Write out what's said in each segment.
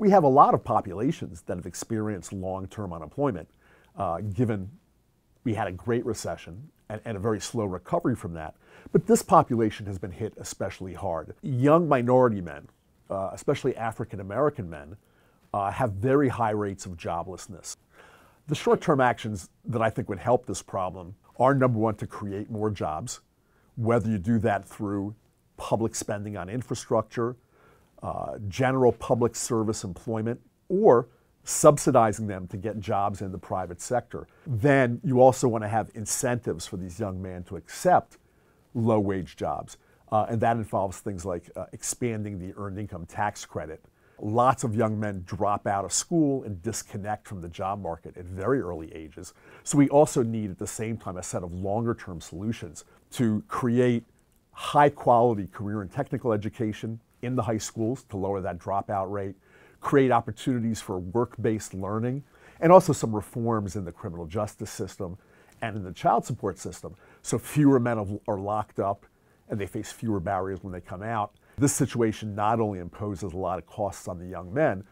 we have a lot of populations that have experienced long-term unemployment, uh, given we had a great recession and, and, a very slow recovery from that. But this population has been hit especially hard. Young minority men, uh, especially African American men, uh, have very high rates of joblessness. The short term actions that I think would help this problem are number one, to create more jobs, whether you do that through public spending on infrastructure, uh, general public service employment or subsidizing them to get jobs in the private sector. Then you also want to have incentives for these young men to accept low wage jobs. Uh, and that involves things like uh, expanding the earned income tax credit. Lots of young men drop out of school and disconnect from the job market at very early ages. So, we also need at the same time a set of longer term solutions to create high quality career and technical education in the high schools to lower that dropout rate, create opportunities for work based learning, and also some reforms in the criminal justice system and in the child support system. So fewer men are locked up and they face fewer barriers when they come out. This situation not only imposes a lot of costs on the young men,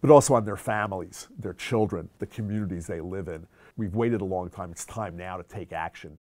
but also on their families, their children, the communities they live in. We've waited a long time. It's time now to take action.